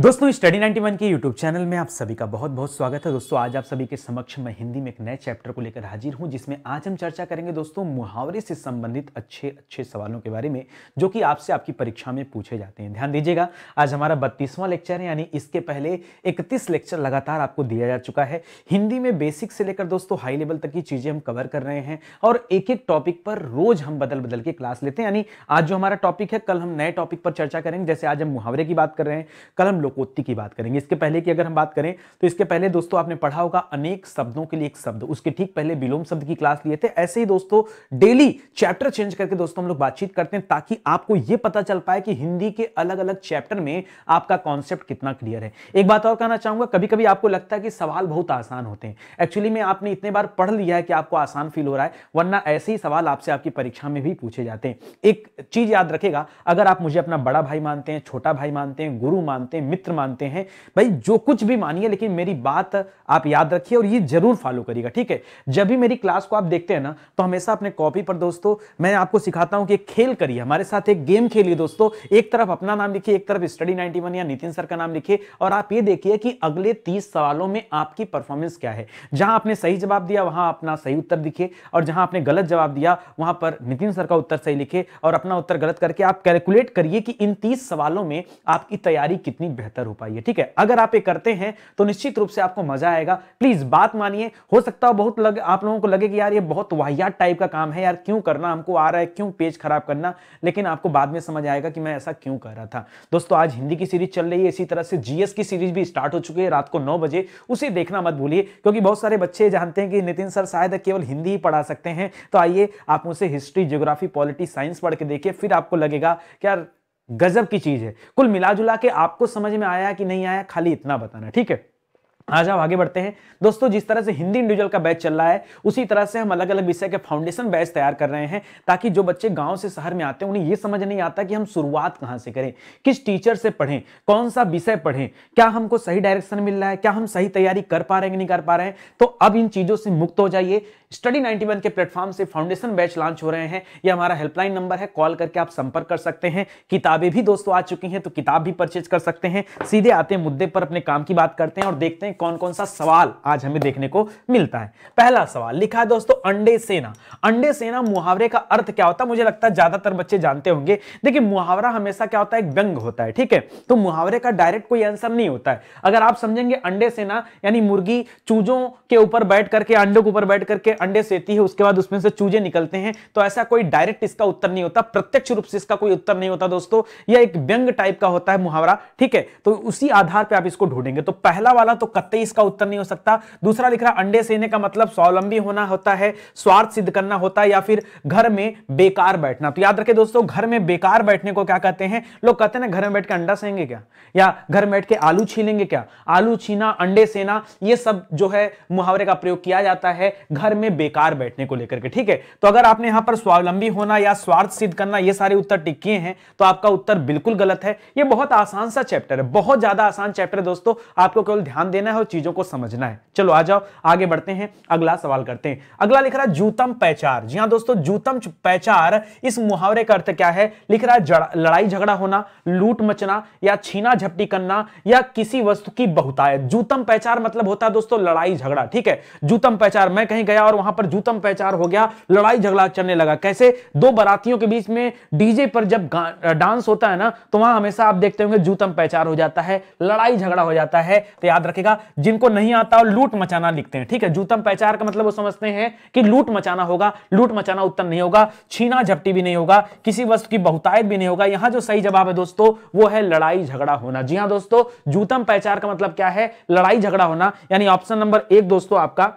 दोस्तों स्टडी 91 के YouTube channel में आप सभी का बहुत बहुत स्वागत है दोस्तों आज आप सभी के समक्ष मैं हिंदी में एक नए चैप्टर को लेकर हाजिर हूं जिसमें आज हम चर्चा करेंगे दोस्तों मुहावरे से संबंधित अच्छे अच्छे सवालों के बारे में जो कि आपसे आपकी परीक्षा में पूछे जाते हैं ध्यान दीजिएगा आज हमारा बत्तीसवां लेक्चर है यानी इसके पहले इकतीस लेक्चर लगातार आपको दिया जा चुका है हिंदी में बेसिक से लेकर दोस्तों हाई लेवल तक की चीज़ें हम कवर कर रहे हैं और एक एक टॉपिक पर रोज हम बदल बदल के क्लास लेते हैं यानी आज जो हमारा टॉपिक है कल हम नए टॉपिक पर चर्चा करेंगे जैसे आज हम मुहावरे की बात कर रहे हैं कल हम लोकोत्ति की बात करेंगे इसके पहले की अगर हम बात करें तो इसके पहले दोस्तों आपने पढ़ा होगा अनेक शब्दों के लिए एक शब्द उसके ठीक पहले विलोम शब्द की क्लास लिए थे ऐसे ही दोस्तों डेली चैप्टर चेंज करके दोस्तों हम लोग बातचीत करते हैं ताकि आपको यह पता चल पाए कि हिंदी के अलग अलग चैप्टर में आपका कॉन्सेप्ट कितना क्लियर है एक बात और कहना चाहूंगा कभी कभी आपको लगता है कि सवाल बहुत आसान होते हैं एक्चुअली में आपने इतने बार पढ़ लिया है कि आपको आसान फील हो रहा है वरना ऐसे ही सवाल आपसे आपकी परीक्षा में भी पूछे जाते हैं एक चीज याद रखेगा अगर आप मुझे अपना बड़ा भाई मानते हैं छोटा भाई मानते हैं गुरु मानते हैं मित्र मानते हैं भाई जो कुछ भी मानिए लेकिन मेरी बात आप याद रखिए और ये जरूर फॉलो करिएगा ठीक है जब भी मेरी क्लास को आप देखते हैं ना तो हमेशा अपने कॉपी पर दोस्तों मैं आपको सिखाता हूं कि खेल करिए हमारे साथ एक गेम खेलिए दोस्तों एक तरफ अपना नाम लिखिए एक तरफ स्टडी नाइनटी या नितिन सर का नाम लिखिए और आप ये देखिए कि अगले तीस सवालों में आपकी परफॉर्मेंस क्या है जहां आपने सही जवाब दिया वहां अपना सही उत्तर दिखे और जहां आपने गलत जवाब दिया वहां पर नितिन सर का उत्तर सही लिखे और अपना उत्तर गलत करके आप कैलकुलेट करिए कि इन तीस सवालों में आपकी तैयारी कितनी बेहतर हो पाई है ठीक है अगर आप ये करते हैं तो निश्चित रूप से आपको मजा आएगा प्लीज बात मानिए हो सकता है बहुत लग आप लोगों को लगे कि यार ये बहुत वाहियात टाइप का काम है यार क्यों करना हमको आ रहा है क्यों पेज खराब करना लेकिन आपको बाद में समझ आएगा कि मैं ऐसा क्यों कर रहा था दोस्तों आज हिंदी की सीरीज चल रही है इसी तरह से जीएस की सीरीज भी स्टार्ट हो चुकी है रात को नौ बजे उसे देखना मत भूलिए क्योंकि बहुत सारे बच्चे जानते हैं कि नितिन सर शायद केवल हिंदी ही पढ़ा सकते हैं तो आइए आप मुझसे हिस्ट्री ज्योग्राफी पॉलिटी साइंस पढ़ के देखिए फिर आपको लगेगा कि यार गजब की चीज है कुल मिला के आपको समझ में आया कि नहीं आया खाली इतना बताना ठीक है आज जाओ आगे बढ़ते हैं दोस्तों जिस तरह से हिंदी इंडिविजुअल का बैच चल रहा है उसी तरह से हम अलग अलग विषय के फाउंडेशन बैच तैयार कर रहे हैं ताकि जो बच्चे गांव से शहर में आते हैं उन्हें ये समझ नहीं आता कि हम शुरुआत कहां से करें किस टीचर से पढ़ें कौन सा विषय पढ़ें क्या हमको सही डायरेक्शन मिल रहा है क्या हम सही तैयारी कर पा रहे हैं नहीं कर पा रहे हैं तो अब इन चीज़ों से मुक्त हो जाइए स्टडी नाइनटी के प्लेटफॉर्म से फाउंडेशन बैच लॉन्च हो रहे हैं यह हमारा हेल्पलाइन नंबर है कॉल करके आप संपर्क कर सकते हैं किताबें भी दोस्तों आ चुकी हैं तो किताब भी परचेज कर सकते हैं सीधे आते मुद्दे पर अपने काम की बात करते हैं और देखते हैं कौन कौन सा सवाल आज हमें देखने को मिलता है पहला सवाल लिखा है दोस्तों अंडे सेना अंडे सेना मुहावरे का अर्थ क्या होता है मुझे लगता है ज्यादातर बच्चे जानते होंगे देखिए मुहावरा हमेशा क्या होता है एक व्यंग होता है ठीक है तो मुहावरे का डायरेक्ट कोई आंसर नहीं होता है अगर आप समझेंगे अंडे सेना यानी मुर्गी चूजों के ऊपर बैठ करके अंडे के ऊपर बैठ करके अंडे सेती है उसके बाद उसमें से चूजे निकलते हैं तो ऐसा कोई डायरेक्ट इसका उत्तर नहीं होता प्रत्यक्ष रूप से इसका कोई उत्तर नहीं होता दोस्तों यह एक व्यंग टाइप का होता है मुहावरा ठीक है तो उसी आधार पर आप इसको ढूंढेंगे तो पहला वाला तो कथ सकते इसका उत्तर नहीं हो सकता दूसरा लिख रहा अंडे सेने का मतलब स्वावलंबी होना होता है स्वार्थ सिद्ध करना होता है या फिर घर में बेकार बैठना तो याद रखे दोस्तों घर में बेकार बैठने को क्या कहते हैं लोग कहते हैं ना घर में बैठ के अंडा सेंगे क्या या घर में बैठ के आलू छीलेंगे क्या आलू छीना अंडे सेना ये सब जो है मुहावरे का प्रयोग किया जाता है घर में बेकार बैठने को लेकर के ठीक है तो अगर आपने यहां पर स्वावलंबी होना या स्वार्थ सिद्ध करना ये सारे उत्तर टिक किए हैं तो आपका उत्तर बिल्कुल गलत है ये बहुत आसान सा चैप्टर है बहुत ज्यादा आसान चैप्टर है दोस्तों आपको केवल ध्यान देना है है और चीजों को समझना है चलो आ जाओ आगे बढ़ते हैं अगला सवाल करते हैं अगला लिख रहा है जूतम पैचार जी हाँ दोस्तों जूतम पैचार इस मुहावरे का अर्थ क्या है लिख रहा है लड़ाई झगड़ा होना लूट मचना या छीना झपटी करना या किसी वस्तु की बहुतायत जूतम पैचार मतलब होता है दोस्तों लड़ाई झगड़ा ठीक है जूतम पैचार मैं कहीं गया और वहां पर जूतम पैचार हो गया लड़ाई झगड़ा चलने लगा कैसे दो बरातियों के बीच में डीजे पर जब डांस होता है ना तो वहां हमेशा आप देखते होंगे जूतम पैचार हो जाता है लड़ाई झगड़ा हो जाता है तो याद रखेगा जिनको नहीं आता और लूट मचाना लिखते हैं ठीक है जूतम पैचार का मतलब वो समझते हैं कि लूट मचाना होगा लूट मचाना उत्तर नहीं होगा छीना झपटी भी नहीं होगा किसी वस्तु की बहुतायत भी नहीं होगा यहां जो सही जवाब है दोस्तों वो है लड़ाई झगड़ा होना जी हाँ दोस्तों जूतम पैचार का मतलब क्या है लड़ाई झगड़ा होना यानी ऑप्शन नंबर एक दोस्तों आपका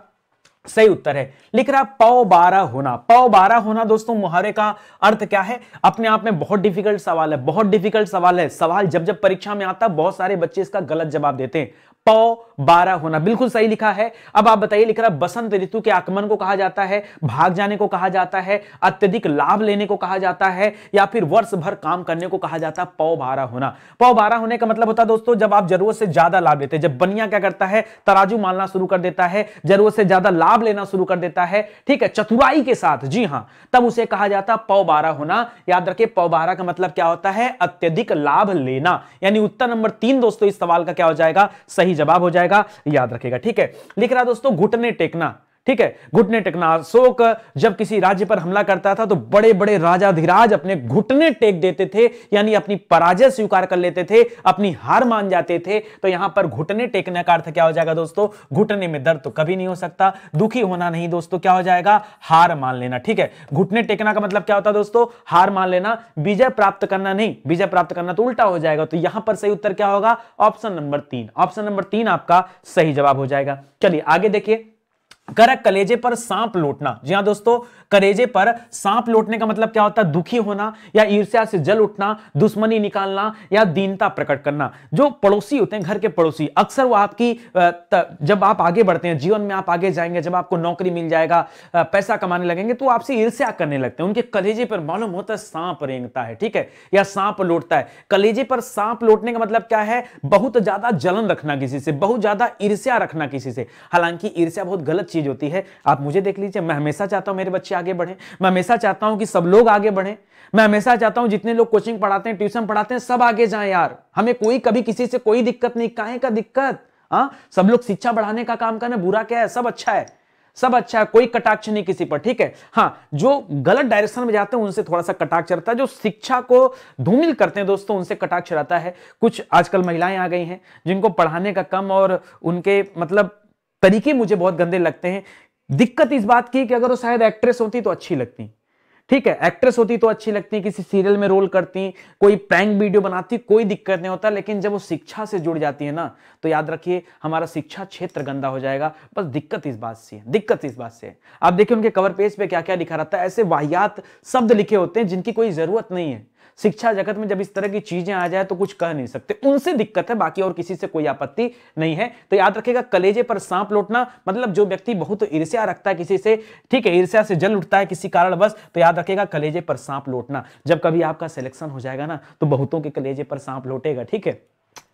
सही उत्तर है लिख रहा पौ बारह होना पौ बारह होना दोस्तों मुहारे का अर्थ क्या है अपने आप में बहुत डिफिकल्ट सवाल है बहुत डिफिकल्ट सवाल है सवाल जब जब परीक्षा में आता बहुत सारे बच्चे इसका गलत जवाब देते हैं पौ बारह होना बिल्कुल सही लिखा है अब आप बताइए लिख रहा बसंत ऋतु के आक्रमण को कहा जाता है भाग जाने को कहा जाता है अत्यधिक लाभ लेने को कहा जाता है या फिर वर्ष भर काम करने को कहा जाता है पौ बारह होना पौ बारह होने का मतलब होता है दोस्तों जब आप जरूरत से ज्यादा लाभ लेते हैं जब बनिया क्या करता है तराजू मालना शुरू कर देता है जरूरत से ज्यादा लाभ लेना शुरू कर देता है ठीक है चतुराई के साथ जी हाँ तब उसे कहा जाता पौ बारह होना याद रखे पौ बारह का मतलब क्या होता है अत्यधिक लाभ लेना यानी उत्तर नंबर तीन दोस्तों इस सवाल का क्या हो जाएगा सही सही जवाब हो जाएगा याद रखेगा ठीक है लिख रहा दोस्तों घुटने टेकना ठीक है घुटने टेकना अशोक जब किसी राज्य पर हमला करता था तो बड़े बड़े राजाधिराज अपने घुटने टेक देते थे यानी अपनी पराजय स्वीकार कर लेते थे अपनी हार मान जाते थे तो यहां पर घुटने टेकने का अर्थ क्या हो जाएगा दोस्तों घुटने में दर्द तो कभी नहीं हो सकता दुखी होना नहीं दोस्तों क्या हो जाएगा हार मान लेना ठीक है घुटने टेकना का मतलब क्या होता है दोस्तों हार मान लेना विजय प्राप्त करना नहीं विजय प्राप्त करना तो उल्टा हो जाएगा तो यहां पर सही उत्तर क्या होगा ऑप्शन नंबर तीन ऑप्शन नंबर तीन आपका सही जवाब हो जाएगा चलिए आगे देखिए कर कलेजे पर सांप लौटना जी हाँ दोस्तों कलेजे पर सांप लौटने का मतलब क्या होता है दुखी होना या ईर्ष्या से जल उठना दुश्मनी निकालना या दीनता प्रकट करना जो पड़ोसी होते हैं घर के पड़ोसी अक्सर वो आपकी जब आप आगे बढ़ते हैं जीवन में आप आगे जाएंगे जब आपको नौकरी मिल जाएगा पैसा कमाने लगेंगे तो आपसे ईर्ष्या करने लगते हैं उनके कलेजे पर मालूम होता है सांप रेंगता है ठीक है या सांप लौटता है कलेजे पर सांप लौटने का मतलब क्या है बहुत ज्यादा जलन रखना किसी से बहुत ज्यादा ईर्ष्या रखना किसी से हालांकि ईर्ष्या बहुत गलत चीज चीज़ होती है आप मुझे देख लीजिए मैं हमेशा चाहता हूं मेरे बच्चे आगे बढ़े मैं हमेशा चाहता हूं कि सब लोग आगे बढ़े मैं हमेशा चाहता हूं जितने लोग कोचिंग पढ़ाते हैं ट्यूशन पढ़ाते हैं सब आगे जाए यार हमें कोई कभी किसी से कोई दिक्कत नहीं काहे का दिक्कत हाँ सब लोग शिक्षा बढ़ाने का काम करना बुरा क्या है सब अच्छा है सब अच्छा है कोई कटाक्ष नहीं किसी पर ठीक है हाँ जो गलत डायरेक्शन में जाते हैं उनसे थोड़ा सा कटाक्ष रहता है जो शिक्षा को धूमिल करते हैं दोस्तों उनसे कटाक्ष रहता है कुछ आजकल महिलाएं आ गई हैं जिनको पढ़ाने का कम और उनके मतलब तरीके मुझे बहुत गंदे लगते हैं दिक्कत इस बात की कि अगर वो शायद एक्ट्रेस होती तो अच्छी लगती ठीक है एक्ट्रेस होती तो अच्छी लगती किसी सीरियल में रोल करती कोई प्रैंक वीडियो बनाती कोई दिक्कत नहीं होता लेकिन जब वो शिक्षा से जुड़ जाती है ना तो याद रखिए हमारा शिक्षा क्षेत्र गंदा हो जाएगा बस दिक्कत इस बात से है दिक्कत इस बात से है आप देखिए उनके कवर पेज पे क्या क्या लिखा रहता है ऐसे वाहियात शब्द लिखे होते हैं जिनकी कोई जरूरत नहीं है शिक्षा जगत में जब इस तरह की चीजें आ जाए तो कुछ कह नहीं सकते उनसे दिक्कत है बाकी और किसी से कोई आपत्ति नहीं है तो याद रखेगा कलेजे पर सांप लौटना मतलब जो व्यक्ति बहुत ईर्ष्या रखता है किसी से ठीक है ईर्ष्या से जल उठता है किसी कारणवश तो याद रखेगा कलेजे पर सांप लौटना जब कभी आपका सिलेक्शन हो जाएगा ना तो बहुतों के कलेजे पर सांप लौटेगा ठीक है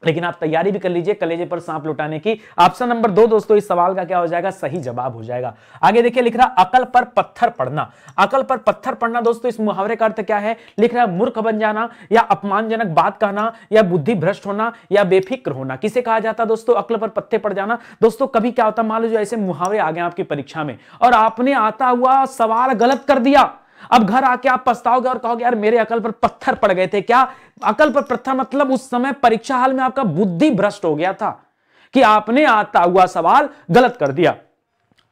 लेकिन आप तैयारी भी कर लीजिए कलेजे पर सांप लुटाने की ऑप्शन नंबर दो दोस्तों इस सवाल का क्या हो जाएगा सही जवाब हो जाएगा आगे देखिए लिख रहा अकल पर पत्थर पड़ना अकल पर पत्थर पड़ना दोस्तों इस मुहावरे का अर्थ क्या है लिख रहा मूर्ख बन जाना या अपमानजनक बात कहना या बुद्धि भ्रष्ट होना या बेफिक्र होना किसे कहा जाता है दोस्तों अकल पर पत्थर पड़ जाना दोस्तों कभी क्या होता मान लो ऐसे मुहावरे आ गए आपकी परीक्षा में और आपने आता हुआ सवाल गलत कर दिया अब घर आके आप पछताओगे और कहोगे यार मेरे अकल पर पत्थर पड़ गए थे क्या अकल पर पत्थर मतलब उस समय परीक्षा हाल में आपका बुद्धि भ्रष्ट हो गया था कि आपने आता हुआ सवाल गलत कर दिया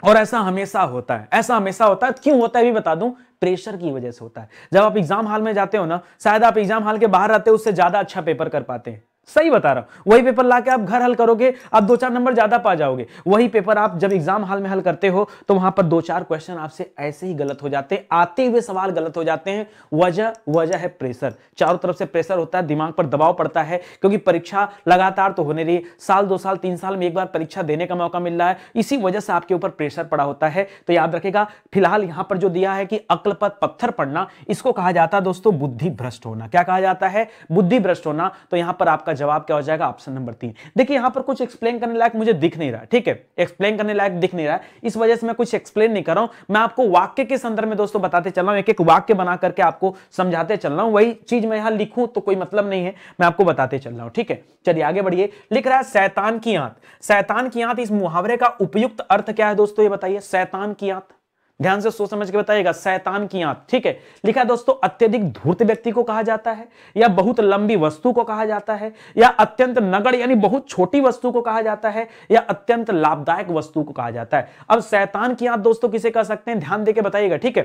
और ऐसा हमेशा होता है ऐसा हमेशा होता है क्यों होता है भी बता दूं प्रेशर की वजह से होता है जब आप एग्जाम हाल में जाते हो ना शायद आप एग्जाम हाल के बाहर रहते हो उससे ज्यादा अच्छा पेपर कर पाते हैं सही बता रहा हूं वही पेपर लाके आप घर हल करोगे आप दो चार नंबर ज्यादा पा जाओगे वही पेपर आप जब एग्जाम हाल में हल करते हो तो वहां पर दो चार क्वेश्चन आपसे ऐसे ही गलत हो जाते हैं आते हुए सवाल गलत हो जाते हैं वजह वजह है प्रेशर चारों तरफ से प्रेशर होता है दिमाग पर दबाव पड़ता है क्योंकि परीक्षा लगातार तो होने रही साल दो साल तीन साल में एक बार परीक्षा देने का मौका मिल रहा है इसी वजह से आपके ऊपर प्रेशर पड़ा होता है तो याद रखेगा फिलहाल यहां पर जो दिया है कि अक्ल पर पत्थर पड़ना इसको कहा जाता है दोस्तों बुद्धि भ्रष्ट होना क्या कहा जाता है बुद्धि भ्रष्ट होना तो यहां पर आपका जवाब क्या हो जाएगा ऑप्शन नंबर तीन देखिए यहां पर कुछ एक्सप्लेन करने लायक मुझे दिख नहीं रहा ठीक है एक्सप्लेन करने लायक दिख नहीं रहा है इस वजह से मैं कुछ एक्सप्लेन नहीं कर रहा हूं मैं आपको वाक्य के संदर्भ में दोस्तों बताते चल रहा हूं एक एक वाक्य बना करके आपको समझाते चल रहा हूं वही चीज मैं यहां लिखूं तो कोई मतलब नहीं है मैं आपको बताते चल रहा हूं ठीक है चलिए आगे बढ़िए लिख रहा है सैतान की आंत सैतान की आंत इस मुहावरे का उपयुक्त अर्थ क्या है दोस्तों ये बताइए सैतान की आंत ध्यान से सोच समझ के बताइएगा सैतान की आंख ठीक है लिखा है दोस्तों अत्यधिक धूर्त व्यक्ति को कहा जाता है या बहुत लंबी वस्तु को कहा जाता है या अत्यंत नगर यानी बहुत छोटी वस्तु को कहा जाता है या अत्यंत लाभदायक वस्तु को कहा जाता है अब सैतान की आंख दोस्तों किसे कह सकते हैं ध्यान देके बताइएगा ठीक है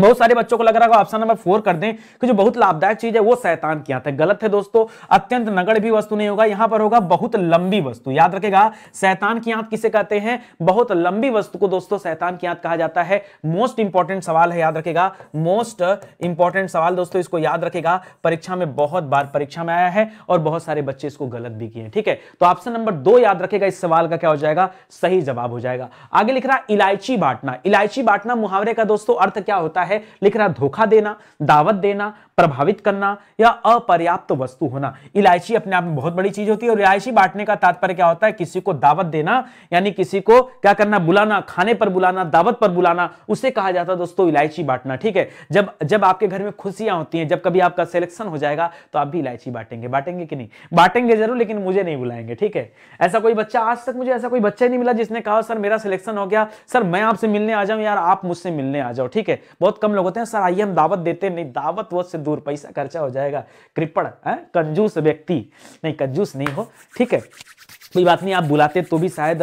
बहुत सारे बच्चों को लग रहा है ऑप्शन नंबर फोर कर दें कि जो बहुत लाभदायक चीज है वो शैतान की आंत है गलत है दोस्तों अत्यंत नगड़ भी वस्तु नहीं होगा यहां पर होगा बहुत लंबी वस्तु याद रखेगा शैतान की आंत किसे कहते हैं बहुत लंबी वस्तु को दोस्तों सैतान की आंत कहा जाता है मोस्ट इंपॉर्टेंट सवाल है याद रखेगा मोस्ट इंपॉर्टेंट सवाल दोस्तों इसको याद रखेगा परीक्षा में बहुत बार परीक्षा में आया है और बहुत सारे बच्चे इसको गलत भी किए ठीक है तो ऑप्शन नंबर दो याद रखेगा इस सवाल का क्या हो जाएगा सही जवाब हो जाएगा आगे लिख रहा इलायची बांटना इलायची बांटना मुहावरे का दोस्तों अर्थ क्या होता है है लेकिन आप धोखा देना दावत देना प्रभावित करना या अपर्याप्त तो वस्तु होना इलायची अपने आप में बहुत बड़ी चीज होती है और इलायची बांटने का तात्पर्य क्या होता है किसी को दावत देना यानी किसी को क्या करना बुलाना खाने पर बुलाना दावत पर बुलाना उसे कहा जाता है दोस्तों इलायची बांटना ठीक है जब जब आपके घर में खुशियां होती हैं जब कभी आपका सिलेक्शन हो जाएगा तो आप भी इलायची बांटेंगे बांटेंगे कि नहीं बांटेंगे जरूर लेकिन मुझे नहीं बुलाएंगे ठीक है ऐसा कोई बच्चा आज तक मुझे ऐसा कोई बच्चा ही नहीं मिला जिसने कहा सर मेरा सिलेक्शन हो गया सर मैं आपसे मिलने आ जाऊं यार आप मुझसे मिलने आ जाओ ठीक है बहुत कम लोग होते हैं सर आइए हम दावत देते नहीं दावत वो से दूर पैसा खर्चा हो जाएगा कृपण है हाँ? कंजूस व्यक्ति नहीं कंजूस नहीं हो ठीक है कोई बात नहीं आप बुलाते तो भी शायद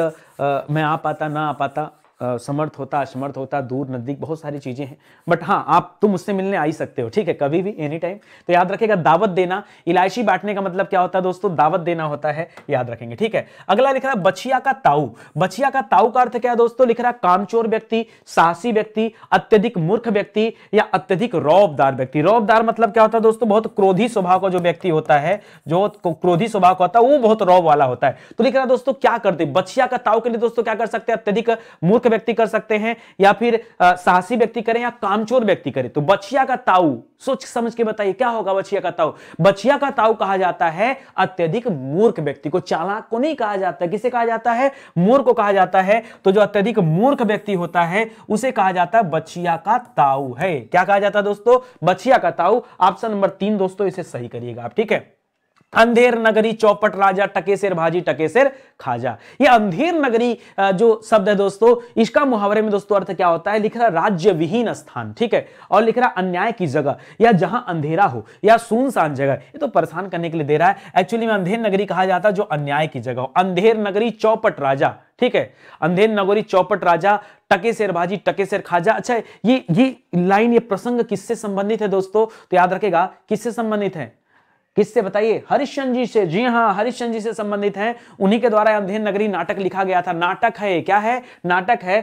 मैं आ पाता ना आ पाता समर्थ होता असमर्थ होता दूर नजदीक बहुत सारी चीज़ें हैं बट हाँ आप तुम उससे मिलने आ ही सकते हो ठीक है कभी भी एनी टाइम तो याद रखेगा दावत देना इलायची बांटने का मतलब क्या होता है दोस्तों दावत देना होता है याद रखेंगे ठीक है अगला लिख रहा है बछिया का ताऊ बछिया का ताऊ का अर्थ क्या है दोस्तों लिख रहा है कामचोर व्यक्ति साहसी व्यक्ति अत्यधिक मूर्ख व्यक्ति या अत्यधिक रौबदार व्यक्ति रौबदार मतलब क्या होता है दोस्तों बहुत क्रोधी स्वभाव का जो व्यक्ति होता है जो क्रोधी स्वभाव का होता है वो बहुत रौब वाला होता है तो लिख रहा है दोस्तों क्या करते बछिया का ताऊ के लिए दोस्तों क्या कर सकते हैं अत्यधिक मूर्ख मूर्ख व्यक्ति कर सकते हैं या फिर साहसी व्यक्ति करें या कामचोर व्यक्ति करें तो बछिया का ताऊ सोच समझ के बताइए क्या होगा बछिया का ताऊ बछिया का ताऊ कहा जाता है अत्यधिक मूर्ख व्यक्ति को चालाक को नहीं कहा जाता किसे कहा जाता है मूर्ख को कहा जाता है तो जो अत्यधिक मूर्ख व्यक्ति होता है उसे कहा जाता है बछिया का ताऊ है क्या कहा जाता है दोस्तों बछिया का ताऊ ऑप्शन नंबर तीन दोस्तों इसे सही करिएगा आप ठीक है अंधेर नगरी चौपट राजा टकेसर भाजी टकेसर खाजा ये अंधेर नगरी जो शब्द है दोस्तों इसका मुहावरे में दोस्तों अर्थ क्या होता है लिख रहा राज्य विहीन स्थान ठीक है और लिख रहा अन्याय की जगह या जहां अंधेरा हो या सुनसान जगह ये तो परेशान करने के लिए दे रहा है एक्चुअली में अंधेर नगरी कहा जाता है जो अन्याय की जगह हो अंधेर नगरी चौपट राजा ठीक है अंधेर नगरी चौपट राजा टके शेर भाजी टके शेर खाजा अच्छा ये ये लाइन ये प्रसंग किससे संबंधित है दोस्तों तो याद रखेगा किससे संबंधित है किससे बताइए हरिश्चंद जी से जी हाँ हरिश्चंद जी से संबंधित हैं उन्हीं के द्वारा अध्ययन नगरी नाटक लिखा गया था नाटक है क्या है नाटक है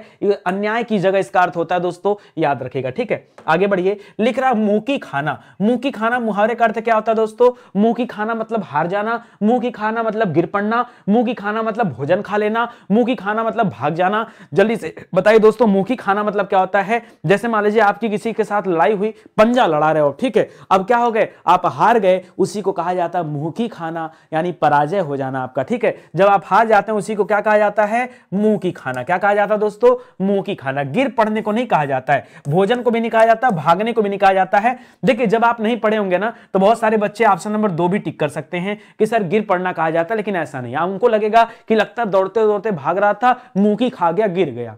अन्याय की जगह इसका अर्थ होता है दोस्तों याद रखिएगा ठीक है आगे बढ़िए लिख रहा मुंह की खाना मुंह की खाना मुहावरे का अर्थ क्या होता है दोस्तों मुंह की खाना मतलब हार जाना मुंह की खाना मतलब गिर पड़ना मुंह की खाना मतलब भोजन खा लेना मुंह की खाना मतलब भाग जाना जल्दी से बताइए दोस्तों मुंह की खाना मतलब क्या होता है जैसे मान लीजिए आपकी किसी के साथ लड़ाई हुई पंजा लड़ा रहे हो ठीक है अब क्या हो गए आप हार गए उसी इसी को कहा जाता है मुंह खाना यानी पराजय हो जाना आपका ठीक है जब आप हार जाते हैं उसी को क्या कहा जाता है मुंह की खाना क्या कहा जाता है दोस्तों मुंह की खाना गिर पढ़ने को नहीं कहा जाता है भोजन को भी नहीं कहा जाता भागने को भी नहीं कहा जाता है देखिए जब आप नहीं पढ़े होंगे ना तो बहुत सारे बच्चे ऑप्शन नंबर दो भी टिक कर सकते हैं कि सर गिर पढ़ना कहा जाता है लेकिन ऐसा नहीं हाँ, उनको लगेगा कि लगता दौड़ते दौड़ते भाग रहा था मुंह की खा गया गिर गया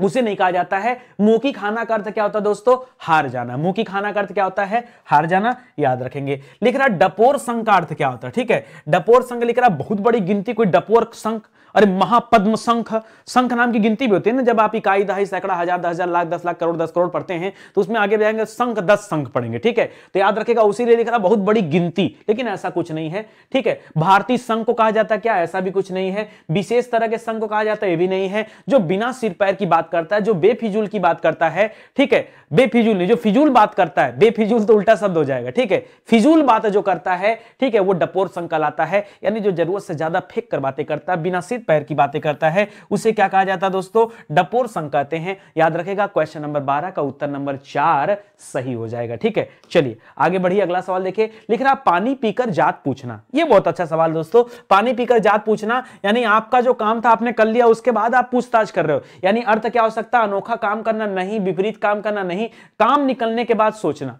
उसे नहीं कहा जाता है मोकी की खाना का अर्थ क्या होता है दोस्तों हार जाना मोकी की खाना का अर्थ क्या होता है हार जाना याद रखेंगे लिख रहा डपोर संघ का अर्थ क्या होता है ठीक है डपोर संघ लिख रहा बहुत बड़ी गिनती कोई डपोर संघ अरे महापद्म संख संख नाम की गिनती भी होती है ना जब आप इकाई दहाई सैकड़ा हजार दस हजार लाख दस लाख करोड़ दस करोड़ पढ़ते हैं तो उसमें आगे जाएंगे संख दस संख पढ़ेंगे ठीक है तो याद रखेगा उसी लिए लिख रहा बहुत बड़ी गिनती लेकिन ऐसा कुछ नहीं है ठीक है भारतीय संघ को कहा जाता है क्या ऐसा भी कुछ नहीं है विशेष तरह के संघ को कहा जाता है ये भी नहीं है जो बिना सिर पैर की बात करता है जो बेफिजूल की बात करता है ठीक है बेफिजूल नहीं जो फिजूल बात करता है बेफिजूल तो उल्टा शब्द हो जाएगा ठीक है फिजूल बात जो करता है ठीक है वो डपोर संघ कहलाता है यानी जो जरूरत से ज्यादा फेंक कर बातें करता है बिना सिर सिर्फ पैर की बातें करता है उसे क्या कहा जाता है दोस्तों डपोर संघ कहते हैं याद रखेगा क्वेश्चन नंबर बारह का उत्तर नंबर चार सही हो जाएगा ठीक है चलिए आगे बढ़िए अगला सवाल देखिए लिख रहा पानी पीकर जात पूछना यह बहुत अच्छा सवाल दोस्तों पानी पीकर जात पूछना यानी आपका जो काम था आपने कर लिया उसके बाद आप पूछताछ कर रहे हो यानी अर्थ क्या हो सकता अनोखा काम करना नहीं विपरीत काम करना नहीं काम निकलने के बाद सोचना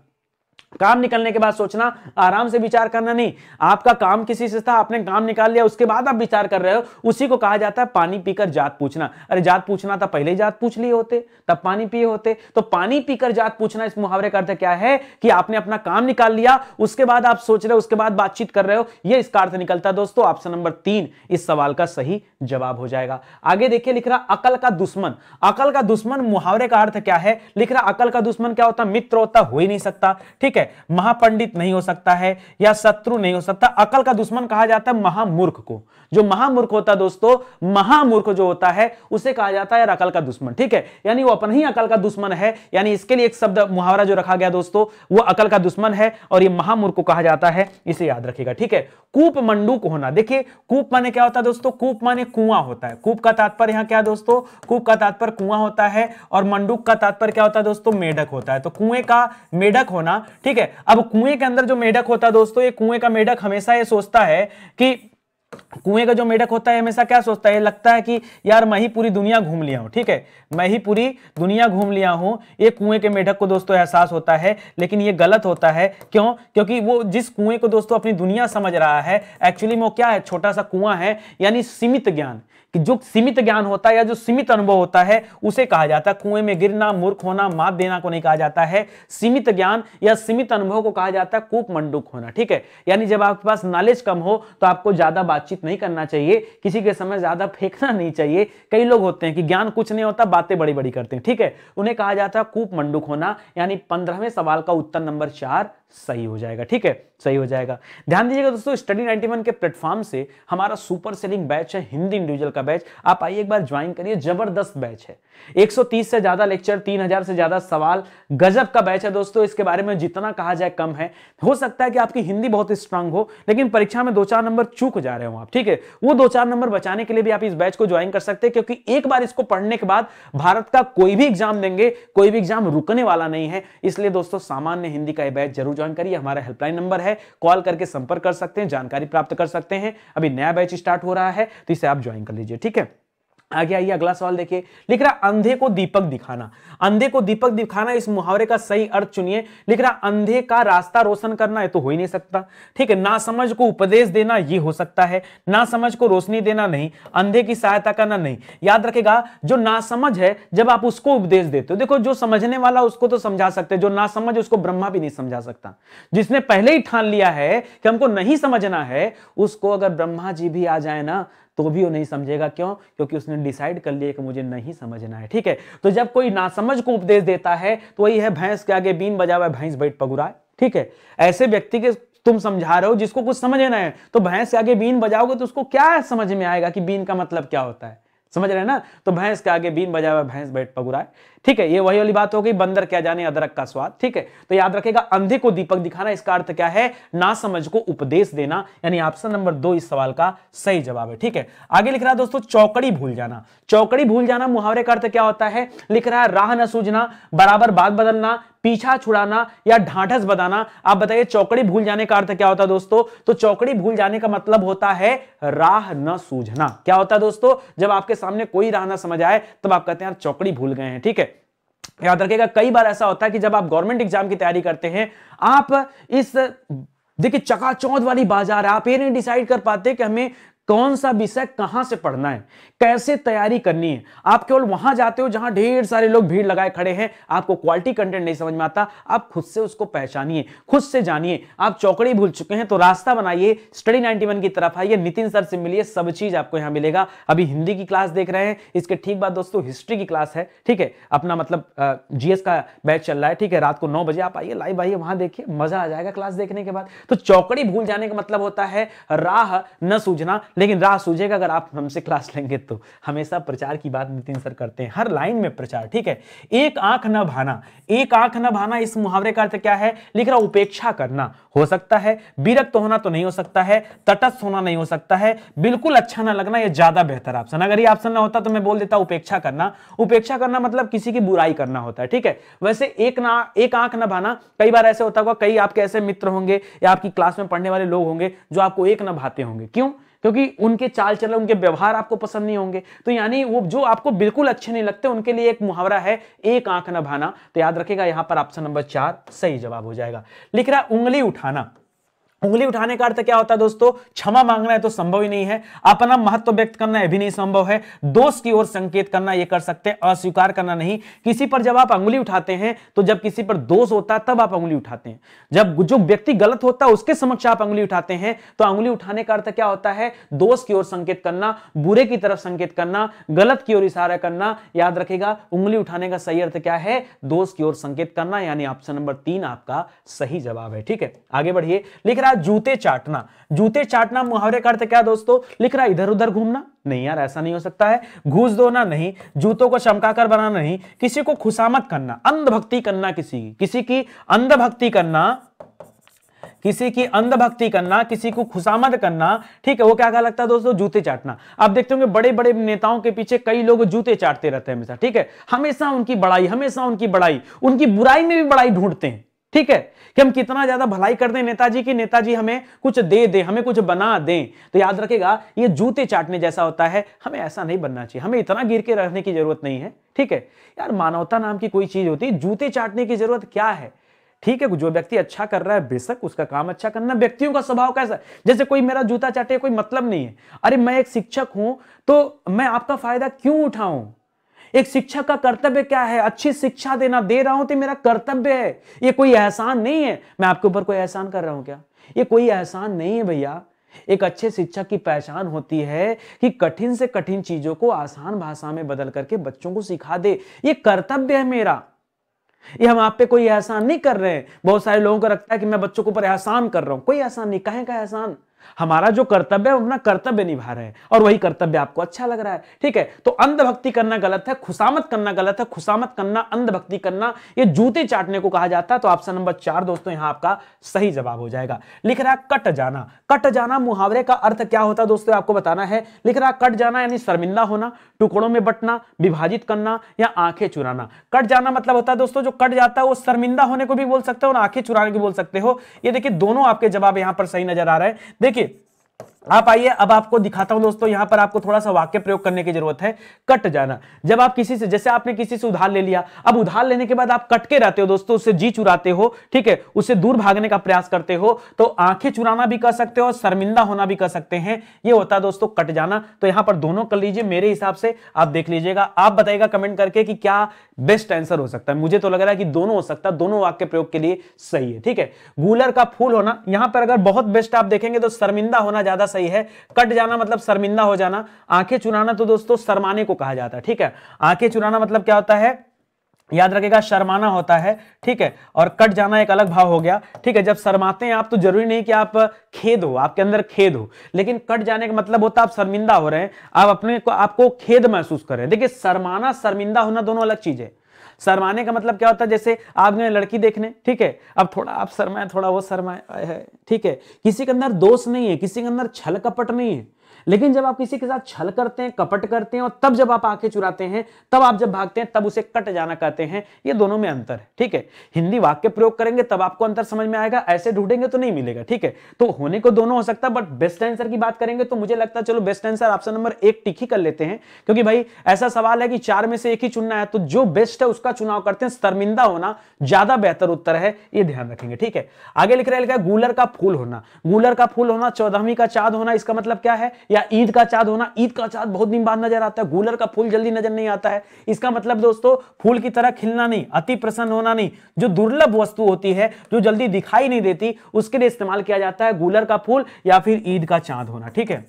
काम निकलने के बाद सोचना आराम से विचार करना नहीं आपका काम किसी से था आपने काम निकाल लिया उसके बाद आप विचार कर रहे हो उसी को कहा जाता है पानी पीकर जात पूछना अरे जात पूछना था पहले जात पूछ लिए होते तब पानी पिए होते तो पानी पीकर जात पूछना इस मुहावरे का अर्थ क्या है कि आपने अपना काम निकाल लिया उसके बाद आप सोच रहे हो उसके बाद बातचीत कर रहे हो यह इसका अर्थ निकलता है दोस्तों ऑप्शन नंबर तीन इस सवाल का सही जवाब हो जाएगा आगे देखिए लिख रहा अकल का दुश्मन अकल का दुश्मन मुहावरे का अर्थ क्या है लिख रहा अकल का दुश्मन क्या होता मित्र होता हो ही नहीं सकता ठीक है है महापंडित नहीं हो सकता है या शत्रु नहीं हो सकता अकल का दुश्मन कहा जाता है महामूर्ख को जो महामूर्ख होता है दोस्तों महामूर्ख जो होता है उसे कहा जाता है अकल का दुश्मन ठीक है यानी वो अपन ही अकल का दुश्मन है यानी इसके लिए एक शब्द मुहावरा जो रखा गया दोस्तों वो अकल का दुश्मन है और ये महामूर्ख को कहा जाता है इसे याद रखेगा ठीक है कूप मंडूक होना देखिए कूप माने क्या होता है दोस्तों कूप माने कुआं होता है कूप का तात्पर्य यहाँ क्या दोस्तों कूप का तात्पर्य कुआं होता है और मंडूक का तात्पर्य क्या होता है दोस्तों मेढक होता है तो कुएं का मेढक होना ठीक ठीक है अब कुएं के अंदर जो मेढक होता है दोस्तों ये कुएं का मेढक हमेशा ये सोचता है कि कुएं का जो मेढक होता है हमेशा क्या सोचता है लगता है कि यार मैं ही पूरी दुनिया घूम लिया हूं ठीक है मैं ही पूरी दुनिया घूम लिया हूं ये कुएं के मेढक को दोस्तों एहसास होता है लेकिन ये गलत होता है क्यों क्योंकि वो जिस कुएं को दोस्तों अपनी दुनिया समझ रहा है एक्चुअली वो क्या है छोटा सा कुआं है यानी सीमित ज्ञान कि जो सीमित ज्ञान होता है या जो सीमित अनुभव होता है उसे कहा जाता है कुएं में गिरना मूर्ख होना मात देना को नहीं कहा जाता है सीमित ज्ञान या सीमित अनुभव को कहा जाता है कूप मंडूक होना ठीक है यानी जब आपके पास नॉलेज कम हो तो आपको ज्यादा बातचीत नहीं करना चाहिए किसी के समय ज्यादा फेंकना नहीं चाहिए कई लोग होते हैं कि ज्ञान कुछ नहीं होता बातें बड़ी बड़ी करते हैं ठीक है उन्हें कहा जाता है कूप मंडूक होना यानी पंद्रहवें सवाल का उत्तर नंबर चार सही हो जाएगा ठीक है सही हो जाएगा ध्यान दीजिएगा दोस्तों स्टडी 91 के प्लेटफॉर्म से हमारा सुपर सेलिंग बैच है हिंदी इंडिविजुअल का बैच आप आइए एक बार ज्वाइन करिए जबरदस्त बैच है 130 से ज्यादा लेक्चर 3000 से ज्यादा सवाल गजब का बैच है दोस्तों इसके बारे में जितना कहा जाए कम है हो सकता है कि आपकी हिंदी बहुत स्ट्रांग हो लेकिन परीक्षा में दो चार नंबर चूक जा रहे हो आप ठीक है वो दो चार नंबर बचाने के लिए भी आप इस बैच को ज्वाइन कर सकते हैं क्योंकि एक बार इसको पढ़ने के बाद भारत का कोई भी एग्जाम देंगे कोई भी एग्जाम रुकने वाला नहीं है इसलिए दोस्तों सामान्य हिंदी का यह बैच जरूर जानकारी हमारा हेल्पलाइन नंबर है कॉल करके संपर्क कर सकते हैं जानकारी प्राप्त कर सकते हैं अभी नया बैच स्टार्ट हो रहा है तो इसे आप ज्वाइन कर लीजिए ठीक है आगे आइए अगला सवाल देखिए लिख रहा अंधे को दीपक दिखाना अंधे को दीपक दिखाना इस मुहावरे का सही अर्थ चुनिए लिख रहा अंधे का रास्ता रोशन करना है तो हो ही नहीं सकता ठीक है ना समझ को उपदेश देना ये हो सकता है ना समझ को रोशनी देना नहीं अंधे की सहायता करना नहीं याद रखेगा जो ना समझ है जब आप उसको उपदेश देते हो देखो जो समझने वाला उसको तो समझा सकते जो ना समझ उसको ब्रह्मा भी नहीं समझा सकता जिसने पहले ही ठान लिया है कि हमको नहीं समझना है उसको अगर ब्रह्मा जी भी आ जाए ना तो भी वो नहीं समझेगा क्यों क्योंकि उसने डिसाइड कर लिया कि मुझे नहीं समझना है ठीक है तो जब कोई नासमझ को उपदेश देता है तो वही है भैंस के आगे बीन बजा हुआ भैंस बैठ पगुराए ठीक है ऐसे व्यक्ति के तुम समझा रहे हो जिसको कुछ समझना है तो भैंस के आगे बीन बजाओगे तो उसको क्या समझ में आएगा कि बीन का मतलब क्या होता है समझ रहे हैं ना तो भैंस के आगे बीन बजा हुआ भैंस बैठ पगुराए ठीक है ये वही वाली बात हो गई बंदर क्या जाने अदरक का स्वाद ठीक है तो याद रखेगा अंधे को दीपक दिखाना इसका अर्थ क्या है ना समझ को उपदेश देना यानी ऑप्शन नंबर दो इस सवाल का सही जवाब है ठीक है आगे लिख रहा है दोस्तों चौकड़ी भूल जाना चौकड़ी भूल जाना मुहावरे का अर्थ क्या होता है लिख रहा है राह न सूझना बराबर बात बदलना पीछा छुड़ाना या ढांढस बदाना आप बताइए चौकड़ी भूल जाने का अर्थ क्या होता है दोस्तों तो चौकड़ी भूल जाने का मतलब होता है राह न सूझना क्या होता है दोस्तों जब आपके सामने कोई राह ना समझ आए तब आप कहते हैं यार चौकड़ी भूल गए हैं ठीक है याद रखेगा कई बार ऐसा होता है कि जब आप गवर्नमेंट एग्जाम की तैयारी करते हैं आप इस देखिए चकाचौंध वाली बाजार आप ये नहीं डिसाइड कर पाते कि हमें कौन सा विषय कहां से पढ़ना है कैसे तैयारी करनी है आप केवल वहां जाते हो जहां ढेर सारे लोग भीड़ लगाए खड़े हैं आपको क्वालिटी कंटेंट नहीं समझ में आता आप खुद से उसको पहचानिए खुद से जानिए आप चौकड़ी भूल चुके हैं तो रास्ता बनाइए स्टडी 91 की तरफ आइए नितिन सर से मिलिए सब चीज आपको यहां मिलेगा अभी हिंदी की क्लास देख रहे हैं इसके ठीक बाद दोस्तों हिस्ट्री की क्लास है ठीक है अपना मतलब जीएस का बैच चल रहा है ठीक है रात को नौ बजे आप आइए लाइव आइए वहां देखिए मजा आ जाएगा क्लास देखने के बाद तो चौकड़ी भूल जाने का मतलब होता है राह न सूझना लेकिन राह सूझेगा अगर आप हमसे क्लास लेंगे तो हमेशा प्रचार की बात नितिन सर करते हैं हर लाइन में प्रचार ठीक है एक आंख न भाना एक आंख न भाना इस मुहावरे का अर्थ क्या है लिख रहा उपेक्षा करना हो सकता है विरक्त होना तो नहीं हो सकता है तटस्थ होना नहीं हो सकता है बिल्कुल अच्छा ना लगना यह ज्यादा बेहतर ऑप्शन अगर ये ऑप्शन ना होता तो मैं बोल देता उपेक्षा करना उपेक्षा करना मतलब किसी की बुराई करना होता है ठीक है वैसे एक ना एक आंख ना भाना कई बार ऐसे होता होगा कई आपके ऐसे मित्र होंगे या आपकी क्लास में पढ़ने वाले लोग होंगे जो आपको एक ना भाते होंगे क्यों क्योंकि उनके चाल चलन उनके व्यवहार आपको पसंद नहीं होंगे तो यानी वो जो आपको बिल्कुल अच्छे नहीं लगते उनके लिए एक मुहावरा है एक आंख न भाना तो याद रखेगा यहां पर ऑप्शन नंबर चार सही जवाब हो जाएगा लिख रहा उंगली उठाना उंगली उठाने का अर्थ क्या होता है दोस्तों क्षमा मांगना है तो संभव ही नहीं है अपना महत्व व्यक्त करना यह भी नहीं संभव है दोष की ओर संकेत करना यह कर सकते हैं अस्वीकार करना नहीं किसी पर जब आप उंगली उठाते हैं तो जब किसी पर दोष होता है तब आप उंगली उठाते हैं जब जो व्यक्ति गलत होता है उसके समक्ष आप उंगली उठाते हैं तो उंगली उठाने का अर्थ क्या होता है दोष की ओर संकेत करना बुरे की तरफ संकेत करना गलत की ओर इशारा करना याद रखेगा उंगली उठाने का सही अर्थ क्या है दोष की ओर संकेत करना यानी ऑप्शन नंबर तीन आपका सही जवाब है ठीक है आगे बढ़िए लिख रहा रहा जूते चाटना जूते चाटना मुहावरे का अर्थ क्या दोस्तों लिख रहा इधर उधर घूमना नहीं यार ऐसा नहीं हो सकता है घूस दोना नहीं जूतों को चमकाकर बनाना नहीं किसी को खुशामत करना अंधभक्ति करना किसी की किसी की अंधभक्ति करना किसी की अंधभक्ति करना किसी को खुशामद करना ठीक है वो क्या क्या लगता है दोस्तों जूते चाटना आप देखते होंगे बड़े बड़े नेताओं के पीछे कई लोग जूते चाटते रहते हैं हमेशा ठीक है हमेशा उनकी बड़ाई हमेशा उनकी बड़ाई उनकी बुराई में भी बड़ाई ढूंढते हैं ठीक है कि हम कितना ज्यादा भलाई कर दें नेताजी की नेताजी हमें कुछ दे दे हमें कुछ बना दें तो याद रखेगा ये जूते चाटने जैसा होता है हमें ऐसा नहीं बनना चाहिए हमें इतना गिर के रहने की जरूरत नहीं है ठीक है यार मानवता नाम की कोई चीज होती है जूते चाटने की जरूरत क्या है ठीक है जो व्यक्ति अच्छा कर रहा है बेशक उसका काम अच्छा करना व्यक्तियों का स्वभाव कैसा जैसे कोई मेरा जूता चाटे कोई मतलब नहीं है अरे मैं एक शिक्षक हूं तो मैं आपका फायदा क्यों उठाऊं एक शिक्षक का कर्तव्य क्या है अच्छी शिक्षा देना दे रहा हूं तो मेरा कर्तव्य है ये कोई एहसान नहीं है मैं आपके ऊपर कोई एहसान कर रहा हूं क्या ये कोई एहसान नहीं है भैया एक अच्छे शिक्षक की पहचान होती है कि कठिन से कठिन चीजों को आसान भाषा में बदल करके बच्चों को सिखा दे ये कर्तव्य है मेरा ये हम आप पे कोई एहसान नहीं कर रहे हैं बहुत सारे लोगों को लगता है कि मैं बच्चों के ऊपर एहसान कर रहा हूं कोई एहसान नहीं कहे का एहसान हमारा जो कर्तव्य है अपना कर्तव्य निभा रहे हैं और वही कर्तव्य आपको अच्छा लग रहा है ठीक है तो अंधभक्ति करना गलत है खुशामत करना गलत है खुशामत करना अंधभक्ति करना ये जूते चाटने को कहा जाता है तो ऑप्शन नंबर चार दोस्तों यहां आपका सही जवाब हो जाएगा लिख रहा कट जाना कट जाना मुहावरे का अर्थ क्या होता है दोस्तों आपको बताना है लिख रहा कट जाना यानी शर्मिंदा होना टुकड़ों में बटना विभाजित करना या आंखें चुराना कट जाना मतलब होता है दोस्तों जो कट जाता है वो शर्मिंदा होने को भी बोल सकते हो और आंखें चुराने को बोल सकते हो ये देखिए दोनों आपके जवाब यहां पर सही नजर आ रहे हैं देखिए आप आइए अब आपको दिखाता हूं दोस्तों यहां पर आपको थोड़ा सा वाक्य प्रयोग करने की जरूरत है कट जाना जब आप किसी से जैसे आपने किसी से उधार ले लिया अब उधार लेने के बाद आप कट के रहते हो दोस्तों उससे जी चुराते हो ठीक है उससे दूर भागने का प्रयास करते हो तो आंखें चुराना भी कर सकते हो और शर्मिंदा होना भी कर सकते हैं ये होता है दोस्तों कट जाना तो यहां पर दोनों कर लीजिए मेरे हिसाब से आप देख लीजिएगा आप बताइएगा कमेंट करके कि क्या बेस्ट आंसर हो सकता है मुझे तो लग रहा है कि दोनों हो सकता है दोनों वाक्य प्रयोग के लिए सही है ठीक है गूलर का फूल होना यहां पर अगर बहुत बेस्ट आप देखेंगे तो शर्मिंदा होना ज्यादा सही है कट जाना मतलब शर्मिंदा हो जाना आंखें चुराना तो दोस्तों शर्माने को कहा जाता है ठीक है आंखें चुराना मतलब क्या होता है याद रखेगा शर्माना होता है ठीक है और कट जाना एक अलग भाव हो गया ठीक है जब शर्माते हैं आप तो जरूरी नहीं कि आप खेद हो आपके अंदर खेद हो लेकिन कट जाने का मतलब होता है आप शर्मिंदा हो रहे हैं आप अपने को आपको खेद महसूस कर रहे हैं देखिए शर्माना शर्मिंदा होना दोनों अलग चीज है शर्माने का मतलब क्या होता है जैसे आप गए लड़की देखने ठीक है अब थोड़ा आप शर्माए थोड़ा वो शर्माए ठीक है किसी के अंदर दोष नहीं है किसी के अंदर छल कपट नहीं है लेकिन जब आप किसी के साथ छल करते हैं कपट करते हैं और तब जब आप आंखें चुराते हैं तब आप जब भागते हैं तब उसे कट जाना कहते हैं ये दोनों में अंतर है ठीक है हिंदी वाक्य प्रयोग करेंगे तब आपको अंतर समझ में आएगा ऐसे ढूंढेंगे तो नहीं मिलेगा ठीक है तो होने को दोनों हो सकता है बट बेस्ट आंसर की बात करेंगे तो मुझे लगता है चलो बेस्ट आंसर ऑप्शन नंबर एक टिक ही कर लेते हैं क्योंकि भाई ऐसा सवाल है कि चार में से एक ही चुनना है तो जो बेस्ट है उसका चुनाव करते हैं शर्मिंदा होना ज्यादा बेहतर उत्तर है ये ध्यान रखेंगे ठीक है आगे लिख रहे लिखा है गूलर का फूल होना गूलर का फूल होना चौदहवीं का चाद होना इसका मतलब क्या है या ईद का चाँद होना ईद का चाँद बहुत दिन बाद नजर आता है गूलर का फूल जल्दी नजर नहीं आता है इसका मतलब दोस्तों फूल की तरह खिलना नहीं अति प्रसन्न होना नहीं जो दुर्लभ वस्तु होती है जो जल्दी दिखाई नहीं देती उसके लिए इस्तेमाल किया जाता है गूलर का फूल या फिर ईद का चांद होना ठीक है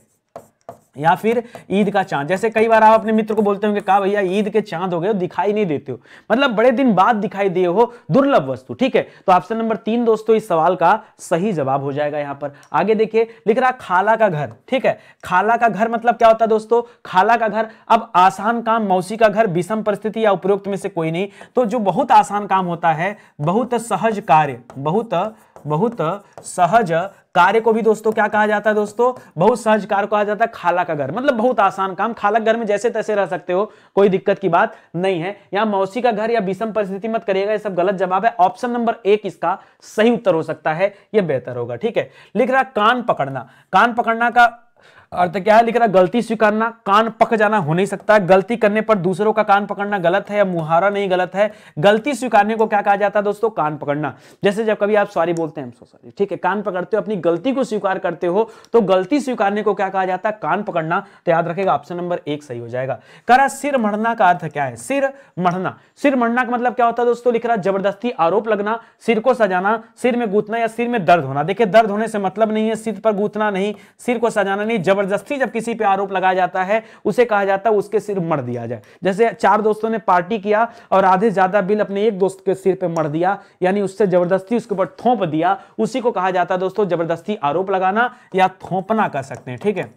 या फिर ईद का चांद जैसे कई बार आप अपने मित्र को बोलते होंगे कहा भैया ईद के चांद हो गए दिखाई नहीं देते हो मतलब बड़े दिन बाद दिखाई दिए हो दुर्लभ वस्तु ठीक है तो ऑप्शन नंबर तीन दोस्तों इस सवाल का सही जवाब हो जाएगा यहाँ पर आगे देखिए लिख रहा खाला का घर ठीक है खाला का घर मतलब क्या होता है दोस्तों खाला का घर अब आसान काम मौसी का घर विषम परिस्थिति या उपरोक्त में से कोई नहीं तो जो बहुत आसान काम होता है बहुत सहज कार्य बहुत बहुत सहज कार्य को भी दोस्तों क्या कहा जाता है दोस्तों बहुत सहज कार्य कहा जाता है खाला का घर मतलब बहुत आसान काम खाला घर में जैसे तैसे रह सकते हो कोई दिक्कत की बात नहीं है यहां मौसी का घर या विषम परिस्थिति मत करिएगा ये सब गलत जवाब है ऑप्शन नंबर एक इसका सही उत्तर हो सकता है यह बेहतर होगा ठीक है लिख रहा कान पकड़ना कान पकड़ना का अर्थ क्या है लिख रहा गलती स्वीकारना कान पक जाना हो नहीं सकता गलती करने पर दूसरों का कान पकड़ना गलत है या मुहारा नहीं गलत है गलती स्वीकारने को क्या कहा जाता है दोस्तों कान पकड़ना जैसे जब कभी आप सॉरी बोलते हैं सो सॉरी ठीक है कान पकड़ते हो अपनी गलती को स्वीकार करते हो तो गलती स्वीकारने को क्या कहा जाता है कान पकड़ना तो याद रखेगा ऑप्शन नंबर एक सही हो जाएगा करा सिर मढ़ना का अर्थ क्या है सिर मढ़ना सिर मढ़ना का मतलब क्या होता है दोस्तों लिख रहा जबरदस्ती आरोप लगना सिर को सजाना सिर में गूतना या सिर में दर्द होना देखिए दर्द होने से मतलब नहीं है सिर पर गूतना नहीं सिर को सजाना नहीं जबर जबरदस्ती जब किसी पे आरोप लगाया जाता है उसे कहा जाता है उसके सिर मर दिया जाए जैसे चार दोस्तों ने पार्टी किया और आधे ज्यादा बिल अपने एक दोस्त के सिर पर मर दिया यानी उससे जबरदस्ती उसके ऊपर थोप दिया उसी को कहा जाता है दोस्तों जबरदस्ती आरोप लगाना या थोपना कर सकते हैं ठीक है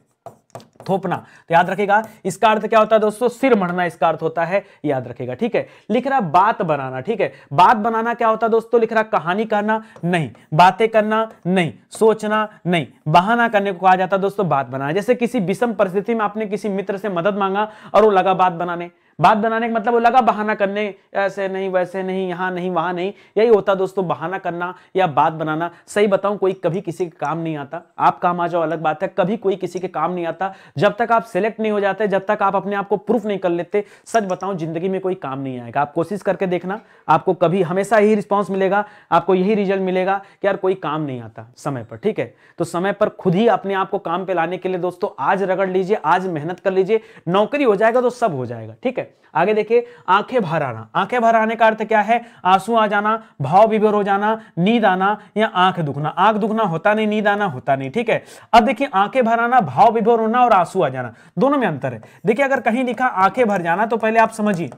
थोपना तो याद रखेगा इसका अर्थ क्या होता है दोस्तों सिर मढ़ना इसका अर्थ होता है याद रखेगा ठीक है लिख रहा बात बनाना ठीक है बात बनाना क्या होता है दोस्तों लिख रहा कहानी करना नहीं बातें करना नहीं सोचना नहीं बहाना करने को कहा जाता है दोस्तों बात बनाना जैसे किसी विषम परिस्थिति में आपने किसी मित्र से मदद मांगा और वो लगा बात बनाने बात बनाने का मतलब वो लगा बहाना करने ऐसे नहीं वैसे नहीं यहाँ नहीं वहाँ नहीं यही होता दोस्तों बहाना करना या बात बनाना सही बताऊं कोई कभी किसी के काम नहीं आता आप काम आ जाओ अलग बात है कभी कोई किसी के काम नहीं आता जब तक आप सेलेक्ट नहीं हो जाते जब तक आप अपने आप को प्रूफ नहीं कर लेते सच बताऊं जिंदगी में कोई काम नहीं आएगा आप कोशिश करके देखना आपको कभी हमेशा यही रिस्पॉन्स मिलेगा आपको यही रिजल्ट मिलेगा कि यार कोई काम नहीं आता समय पर ठीक है तो समय पर खुद ही अपने आप को काम पे लाने के लिए दोस्तों आज रगड़ लीजिए आज मेहनत कर लीजिए नौकरी हो जाएगा तो सब हो जाएगा ठीक है आगे देखिए आंखें भर आना आंखें भर आने का अर्थ क्या है आंसू आ जाना भाव विभोर हो जाना नींद आना या आंख दुखना आंख दुखना होता नहीं नींद आना होता नहीं ठीक है अब देखिए आंखें भर आना भाव विभोर होना और आंसू आ जाना दोनों में अंतर है देखिए अगर कहीं लिखा आंखें भर जाना तो पहले आप समझिए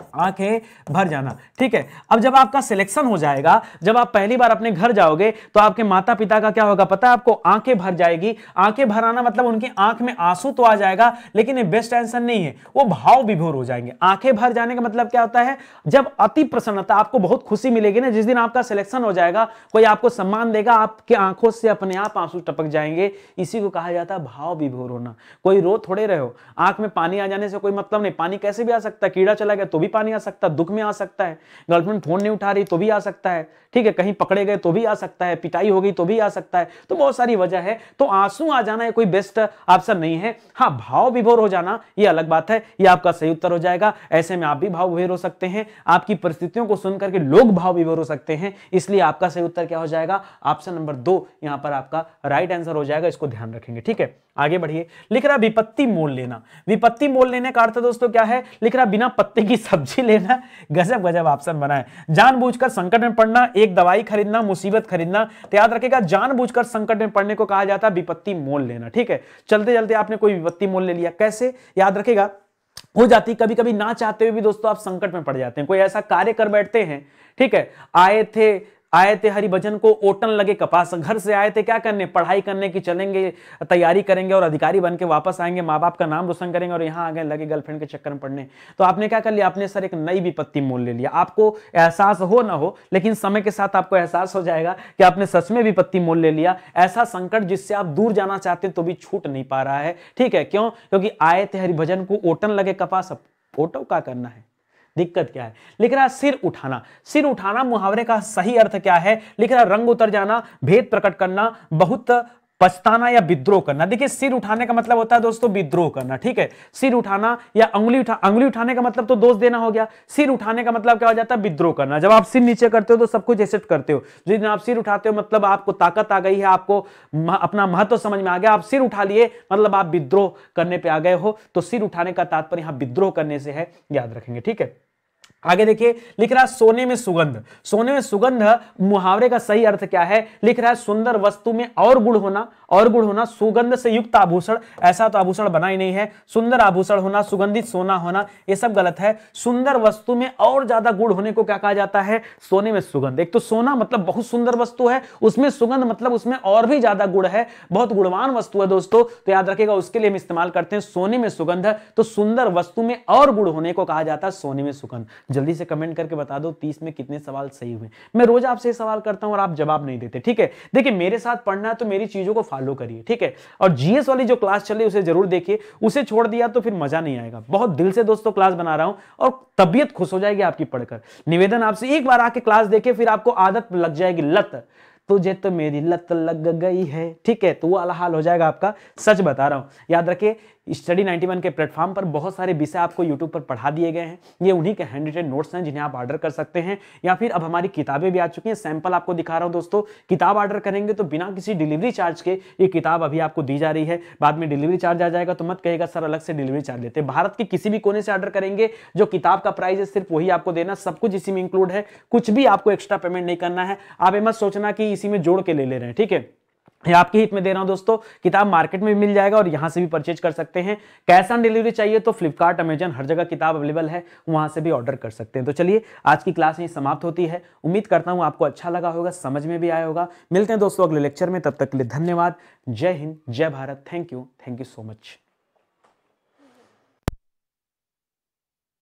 आंखें भर जाना ठीक है अब जब आपका सिलेक्शन हो जाएगा जब आप पहली बार अपने घर जाओगे तो आपके माता पिता का क्या होगा पता है आपको आंखें भर जाएगी आंखें भर आना मतलब उनकी आंख में आंसू तो आ जाएगा लेकिन ये बेस्ट आंसर नहीं है वो भाव विभोर हो जाएंगे आंखें भर जाने का मतलब क्या होता है जब अति प्रसन्नता आपको बहुत खुशी मिलेगी ना जिस दिन आपका सिलेक्शन हो जाएगा कोई आपको सम्मान देगा आपके आंखों से अपने आप आंसू टपक जाएंगे इसी को कहा जाता है भाव विभोर होना कोई रो थोड़े रहो आंख में पानी आ जाने से कोई मतलब नहीं पानी कैसे भी आ सकता कीड़ा चला गया तो भी पानी आ सकता है दुख में आ सकता है गर्लफ्रेंड फोन नहीं उठा रही तो भी आ सकता है ठीक है कहीं पकड़े गए तो भी आ सकता है पिटाई हो गई तो भी आ सकता है तो बहुत सारी वजह है तो आंसू आ जाना कोई बेस्ट ऑप्शन नहीं है हाँ भाव विभोर हो जाना यह अलग बात है यह आपका सही उत्तर हो जाएगा ऐसे में आप भी भाव विभोर हो सकते हैं आपकी परिस्थितियों को सुनकर के लोग भाव विभोर हो सकते हैं इसलिए आपका सही उत्तर क्या हो जाएगा ऑप्शन नंबर दो यहां पर आपका राइट आंसर हो जाएगा इसको ध्यान रखेंगे ठीक है आगे बढ़िए लिख रहा विपत्ति मोल लेना विपत्ति मोल लेने का अर्थ दोस्तों क्या है लिख रहा बिना पत्ते की सब्जी लेना गजब गजब ऑप्शन बनाए जानबूझकर संकट में पड़ना एक दवाई खरीदना मुसीबत खरीदना तो याद रखेगा जानबूझकर संकट में पड़ने को कहा जाता है विपत्ति मोल लेना ठीक है चलते चलते आपने कोई विपत्ति मोल ले लिया कैसे याद रखेगा हो जाती कभी कभी ना चाहते हुए भी दोस्तों आप संकट में पड़ जाते हैं कोई ऐसा कार्य कर बैठते हैं ठीक है आए थे आए थे हरिभजन को ओटन लगे कपास घर से आए थे क्या करने पढ़ाई करने की चलेंगे तैयारी करेंगे और अधिकारी बन के वापस आएंगे माँ बाप का नाम रोशन करेंगे और यहाँ आ गए लगे गर्लफ्रेंड के चक्कर में पढ़ने तो आपने क्या कर लिया आपने सर एक नई विपत्ति मोल ले लिया आपको एहसास हो ना हो लेकिन समय के साथ आपको एहसास हो जाएगा कि आपने सच में विपत्ति मोल ले लिया ऐसा संकट जिससे आप दूर जाना चाहते तो भी छूट नहीं पा रहा है ठीक है क्यों क्योंकि आए थे हरिभजन को ओटन लगे कपास ओटो का करना है दिक्कत क्या है लिख रहा सिर उठाना सिर उठाना मुहावरे का सही अर्थ क्या है लिख रहा रंग उतर जाना भेद प्रकट करना बहुत पछताना या विद्रोह करना देखिए सिर उठाने का मतलब होता है दोस्तों विद्रोह करना ठीक है सिर उठाना या अंगुली उठा अंगुली उठाने का मतलब तो दोष देना हो गया सिर उठाने का मतलब क्या हो जाता है विद्रोह करना जब आप सिर नीचे करते हो तो सब कुछ एक्सेप्ट करते हो जिस दिन आप सिर उठाते हो मतलब आपको ताकत आ गई है आपको अपना महत्व समझ में आ गया आप सिर उठा लिए मतलब आप विद्रोह करने पर आ गए हो तो सिर उठाने का तात्पर्य विद्रोह करने से है याद रखेंगे ठीक है आगे देखिए लिख रहा है सोने में सुगंध सोने में सुगंध मुहावरे का सही अर्थ क्या है लिख रहा है सुंदर वस्तु में और गुण होना और गुण होना सुगंध से युक्त आभूषण ऐसा तो आभूषण बना ही नहीं है सुंदर आभूषण होना सुगंधित सोना होना यह सब गलत है सुंदर वस्तु में और ज्यादा गुण होने को क्या कहा जाता है सोने में सुगंध एक तो सोना मतलब बहुत सुंदर वस्तु है उसमें सुगंध मतलब उसमें और भी ज्यादा गुण है बहुत गुणवान वस्तु है दोस्तों तो याद रखेगा उसके लिए हम इस्तेमाल करते हैं सोने में सुगंध तो सुंदर वस्तु में और गुण होने को कहा जाता है सोने में सुगंध जल्दी से कमेंट करके बता दो तीस में कितने सवाल सही हुए मैं रोज आपसे सवाल करता हूं और आप जवाब नहीं देते ठीक है देखिए मेरे साथ पढ़ना है तो मेरी चीजों को फॉलो करिए ठीक है और जीएस वाली जो क्लास चले उसे जरूर देखिए उसे छोड़ दिया तो फिर मजा नहीं आएगा बहुत दिल से दोस्तों क्लास बना रहा हूं और तबियत खुश हो जाएगी आपकी पढ़कर निवेदन आपसे एक बार आके क्लास देखिए फिर आपको आदत लग जाएगी लत तुझे तो मेरी लत लग गई है ठीक है तो वो अला हाल हो जाएगा आपका सच बता रहा हूँ याद रखिए स्टडी 91 के प्लेटफॉर्म पर बहुत सारे विषय आपको यूट्यूब पर पढ़ा दिए गए हैं ये उन्हीं के हैंड रिटेड नोट्स हैं जिन्हें आप ऑर्डर कर सकते हैं या फिर अब हमारी किताबें भी आ चुकी हैं सैंपल आपको दिखा रहा हूँ दोस्तों किताब ऑर्डर करेंगे तो बिना किसी डिलीवरी चार्ज के ये किताब अभी आपको दी जा रही है बाद में डिलीवरी चार्ज आ जाएगा तो मत कहेगा सर अलग से डिलीवरी चार्ज लेते हैं भारत के किसी भी कोने से ऑर्डर करेंगे जो किताब का प्राइस है सिर्फ वही आपको देना सब कुछ इसी में इंक्लूड है कुछ भी आपको एक्स्ट्रा पेमेंट नहीं करना है आप ये मत सोचना कि इसी में जोड़ के ले ले रहे हैं ठीक है ये आपके हित में दे रहा हूं दोस्तों किताब मार्केट में भी मिल जाएगा और यहां से भी परचेज कर सकते हैं कैश ऑन डिलीवरी चाहिए तो फ्लिपकार्ट अमेजन हर जगह किताब अवेलेबल है वहां से भी ऑर्डर कर सकते हैं तो चलिए आज की क्लास यही समाप्त होती है उम्मीद करता हूं आपको अच्छा लगा होगा समझ में भी आया होगा मिलते हैं दोस्तों अगले लेक्चर में तब तक के लिए धन्यवाद जय हिंद जय Bharat thank you thank you so much